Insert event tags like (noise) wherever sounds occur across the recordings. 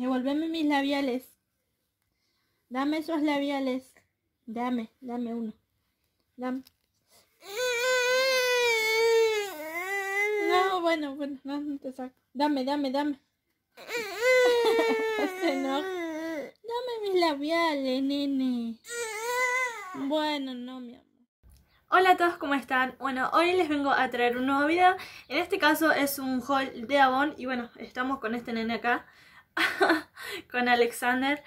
Devuélveme mis labiales. Dame esos labiales. Dame, dame uno. Dame. No, bueno, bueno, no, te saco. Dame, dame, dame. (laughs) Este dame mis labiales, nene. Bueno, no, mi amor. Hola a todos, ¿cómo están? Bueno, hoy les vengo a traer un nuevo video. En este caso es un haul de Avon y bueno, estamos con este nene acá. (laughs) con Alexander.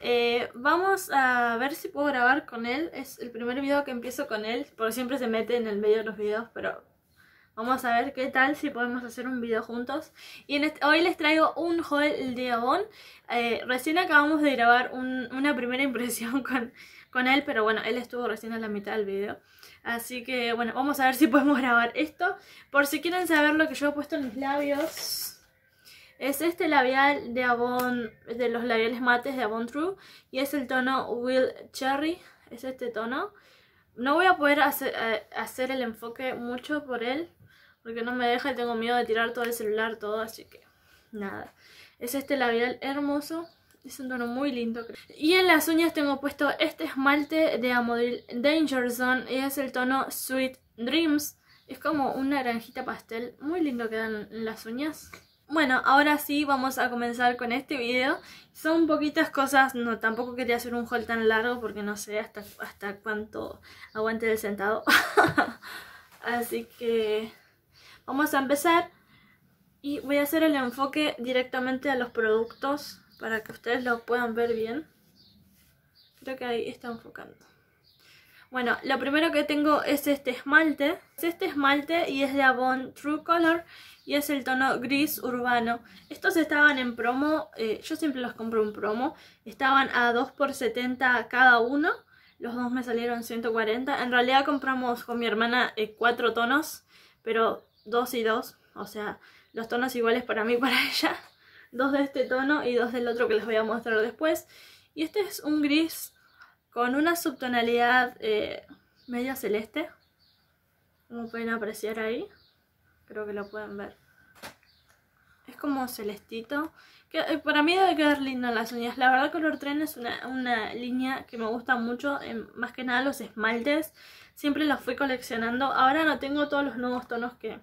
Eh, vamos a ver si puedo grabar con él. Es el primer video que empiezo con él. Por siempre se mete en el medio de los videos, pero vamos a ver qué tal si podemos hacer un video juntos. Y hoy les traigo un haul de Avon. recién acabamos de grabar una primera (laughs) impresión con, con él, pero bueno, él estuvo recién a la mitad del video. Así que bueno, vamos a ver si podemos grabar esto. Por si quieren saber lo que yo he puesto en mis labios. Es este labial de Avon, de los labiales mates de Avon True. Y es el tono Will Cherry, es este tono. No voy a poder eh, hacer, el enfoque mucho por él, porque no me deja y tengo miedo de tirar todo el celular, todo, así que nada. Es este labial hermoso, es un tono muy lindo. Y en las uñas tengo puesto este esmalte de Amodil Danger Zone, y es el tono Sweet Dreams. Es como una naranjita pastel, muy lindo quedan las uñas. Bueno, ahora sí vamos a comenzar con este video. Son poquitas cosas, no tampoco quería hacer un haul tan largo porque no sé hasta, hasta cuánto aguante el sentado. (laughs) Así que vamos a empezar y voy a hacer el enfoque directamente a los productos para que ustedes lo puedan ver bien. Creo que ahí está enfocando. Bueno, lo primero que tengo es este esmalte. Es este esmalte y es de Avon True Color y es el tono gris urbano. Estos estaban en promo, eh, yo siempre los compro en promo. Estaban a 2 por 70 cada uno. Los dos me salieron 140. En realidad compramos con mi hermana eh, cuatro tonos, pero dos y dos. O sea, los tonos iguales para mí y para (laughs) ella. Dos de este tono y dos del otro que les voy a mostrar después. Y este es un gris con una subtonalidad eh, media celeste, como pueden apreciar ahí, creo que lo pueden ver. Es como celestito. Que, eh, para mí debe quedar lindo las uñas. La verdad Color Tren es una, línea que me gusta mucho. más que nada los esmaltes. Siempre los fui coleccionando. Ahora no tengo todos los nuevos tonos que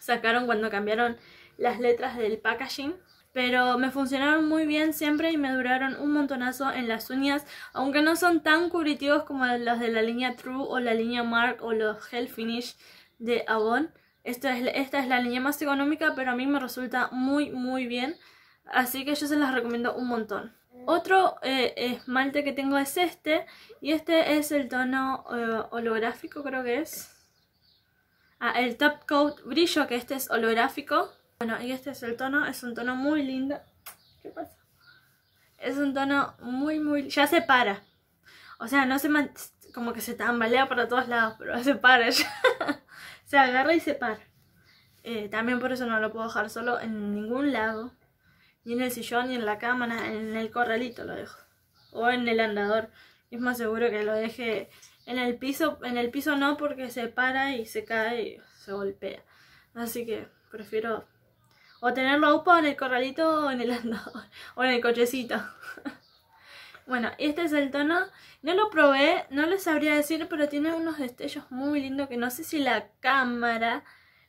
sacaron cuando cambiaron las letras del packaging pero me funcionaron muy bien siempre y me duraron un montonazo en las uñas, aunque no son tan cubritivos como los de la línea True o la línea Mark o los Gel Finish de Avon. Esta es, esta es la línea más económica, pero a mí me resulta muy muy bien, así que yo se las recomiendo un montón. Otro eh, esmalte que tengo es este, y este es el tono eh, holográfico creo que es. Ah, el Top Coat Brillo, que este es holográfico y este es el tono, es un tono muy lindo. ¿Qué pasa? Es un tono muy, muy... Ya se para. O sea, no se... Como que se tambalea para todos lados, pero (laughs) se para se agarra y se para. Eh, también por eso no lo puedo dejar solo en ningún lado. Ni en el sillón, ni en la cámara, en el corralito lo dejo. O en el andador. Es más seguro que lo deje en el piso. En el piso no, porque se para y se cae y se golpea. Así que prefiero o tenerlo upado en el corralito o en el andador. O en el cochecito. (laughs) bueno, este es el tono. No lo probé, no lo sabría decir, pero tiene unos destellos muy lindos que no sé si la cámara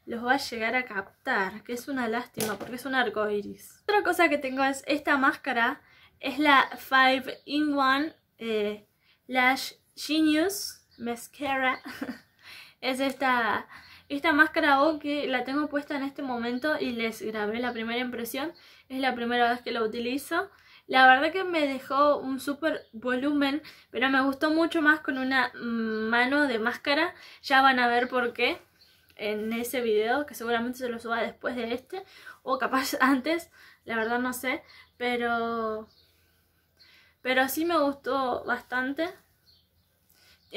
los va a llegar a captar. Que es una lástima porque es un arco iris. Otra cosa que tengo es esta máscara. Es la 5 in 1 eh, Lash Genius Mascara. (laughs) es esta esta máscara O que la tengo puesta en este momento y les grabé la primera impresión. Es la primera vez que la utilizo. La verdad que me dejó un super volumen, pero me gustó mucho más con una mano de máscara. Ya van a ver por qué en ese video, que seguramente se lo suba después de este, o capaz (laughs) antes, la verdad no sé, pero... Pero sí me gustó bastante.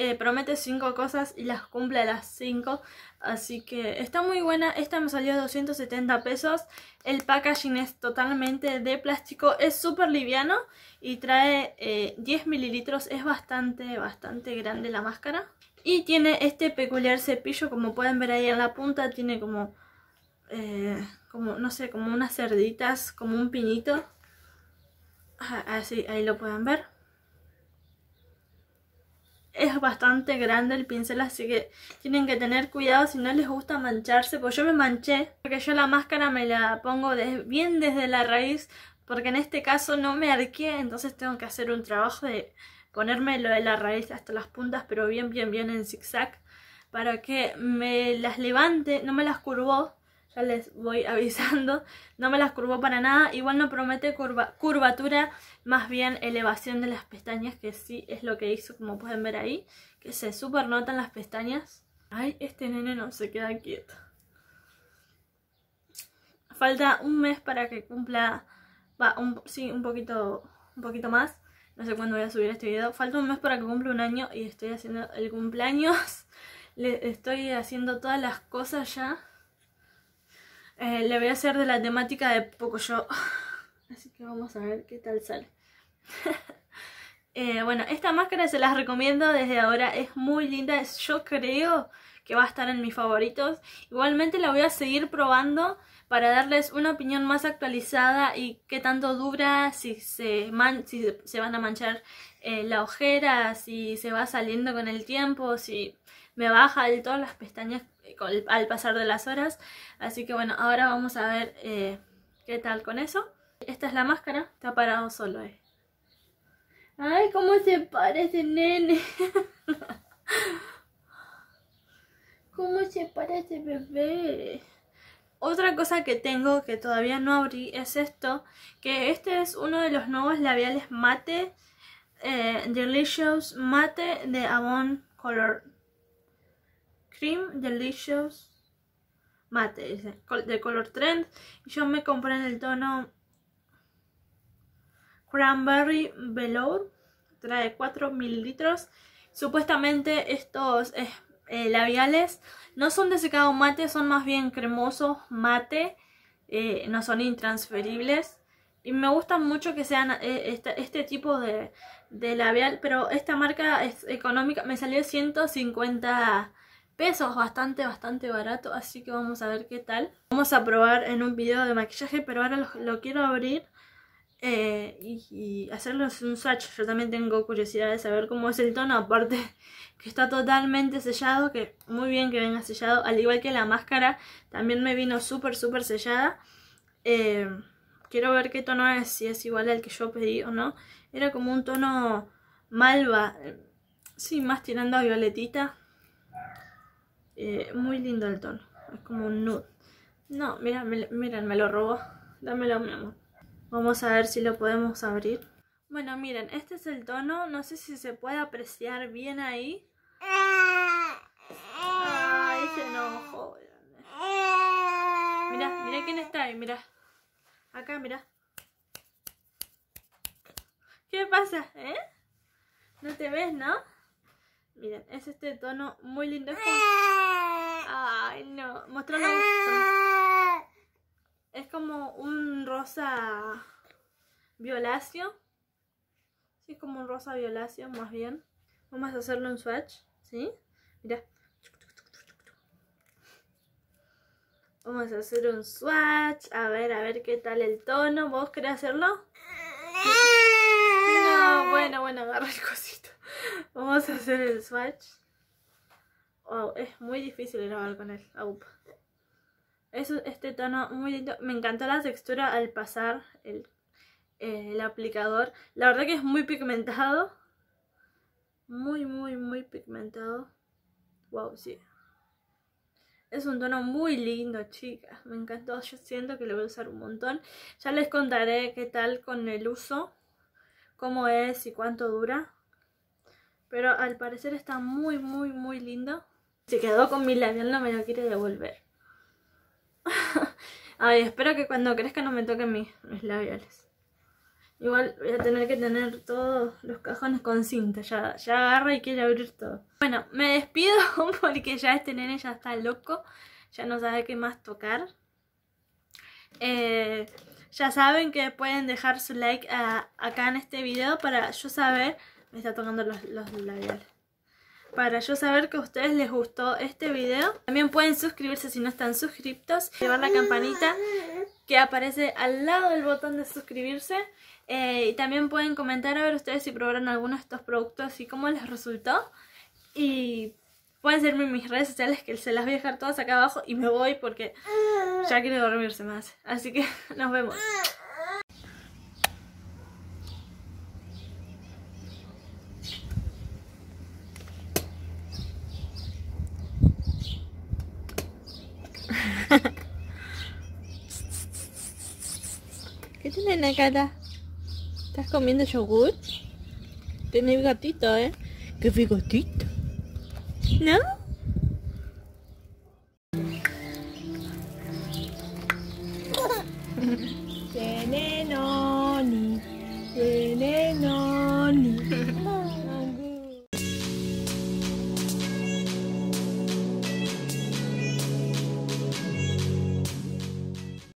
Eh, promete cinco cosas y las cumple las cinco. Así que está muy buena. Esta me salió a 270 pesos. El packaging es totalmente de plástico. Es súper liviano y trae 10 eh, mililitros. Es bastante, bastante grande la máscara. Y tiene este peculiar cepillo, como pueden ver ahí en la punta, tiene como, eh, como no sé, como unas cerditas, como un pinito. Ah, así, ahí lo pueden ver es bastante grande el pincel, así que tienen que tener cuidado si no les gusta mancharse, pues yo me manché, porque yo la máscara me la pongo bien desde la raíz, porque en este caso no me arqué, entonces tengo que hacer un trabajo de ponerme lo de la raíz hasta las puntas, pero bien, bien, bien en zigzag, para que me las levante, no me las curvo les voy (laughs) avisando. No me las curvo para nada, igual no promete curvatura, más bien elevación de las pestañas, que sí es lo que hizo, como pueden ver ahí, que se super notan las pestañas. Ay, este nene no se queda quieto. Falta un mes para que cumpla, va, un, sí, un poquito, un poquito más. No sé cuándo voy a subir este video. Falta un mes para que cumpla un año y estoy haciendo el cumpleaños. (laughs) Le estoy haciendo todas las cosas ya. Eh, le voy a hacer de la temática de Poco yo (laughs) Así que vamos a ver qué tal sale. (laughs) Eh, bueno, esta máscara se las recomiendo desde ahora. Es muy linda. Yo creo que va a estar en mis favoritos. Igualmente la voy a seguir probando para darles una opinión más actualizada y qué tanto dura, si se, man si se van a manchar eh, la ojera, si se va saliendo con el tiempo, si me baja de todas las pestañas eh, al pasar de las horas. Así que bueno, ahora vamos a ver eh, qué tal con eso. Esta es la máscara, está parado solo. Eh. Ay, cómo se parece, nene. (laughs) cómo se parece, bebé. Otra cosa que tengo que todavía no abrí es esto, que este es uno de los nuevos labiales mate, Delicious Mate de Avon Color Cream Delicious Mate, de color trend. yo me compré en el tono Cranberry Velour. Trae 4 mililitros. Supuestamente estos eh, labiales no son de secado mate, son más bien cremosos mate. Eh, no son intransferibles. Y me gustan mucho que sean eh, este, este, tipo de, de labial. Pero esta marca es económica. Me salió 150 pesos, bastante, bastante barato, así que vamos a ver qué tal. Vamos a probar en un video de maquillaje, pero ahora lo, quiero abrir eh, y, y, hacerles un swatch. Yo también tengo curiosidad de saber cómo es el tono, aparte que está totalmente sellado, que muy bien que venga sellado, al igual que la máscara, también me vino súper, súper sellada. Eh, quiero ver qué tono es, si es igual al que yo pedí o no. Era como un tono malva, eh, sí, más tirando a violetita. Eh, muy lindo el tono. Es como un nude. No, mira, miren, me lo robó. Dámelo, mi amor. Vamos a ver si lo podemos abrir. Bueno, miren, este es el tono. No sé si se puede apreciar bien ahí. Ay, se joder. Mira, mira quién está ahí, mira. Acá, mira. ¿Qué pasa, eh? ¿No te ves, no? Miren, es este tono muy lindo. Ah. Ay, no. Mostrarlo. Es como un rosa violáceo. Sí, es como un rosa violáceo, más bien. Vamos a hacerle un swatch, ¿sí? Mira. Vamos a hacer un swatch. A ver, a ver qué tal el tono. ¿Vos querés hacerlo? Ah. No, bueno, bueno, agarra el cosito. Vamos a hacer el swatch. Oh, es muy difícil grabar con él. Es este tono muy lindo. Me encantó la textura al pasar el, el aplicador. La verdad que es muy pigmentado. Muy, muy, muy pigmentado. Wow, sí. Es un tono muy lindo, chicas. Me encantó. Yo siento que lo voy a usar un montón. Ya les contaré qué tal con el uso. Cómo es y cuánto dura. Pero al parecer está muy, muy, muy lindo. Se quedó con mi labial, no me lo quiere devolver. (laughs) Ay, espero que cuando crezca no me toquen mis, labiales. Igual voy a tener que tener todos los cajones con cinta. Ya, ya agarra y quiere abrir todo. Bueno, me despido (laughs) porque ya este nene ya está loco. Ya no sabe qué más tocar. Eh, ya saben que pueden dejar su like ah, acá en este video para yo saber me está tocando los, labiales. Para yo saber que a ustedes les gustó este video. También pueden suscribirse si no están suscriptos. Llevar la campanita que aparece al lado del botón de suscribirse. Eh, y también pueden comentar a ver ustedes si probaron alguno de estos productos y cómo les resultó. Y pueden seguirme en mis redes sociales que se las voy a dejar todas acá abajo y me voy porque ya quiero dormirse más. Así que (laughs) nos vemos. cara? ¿Estás comiendo yogur? Tenés gatito, ¿eh? ¡Qué bigotito. ¿No?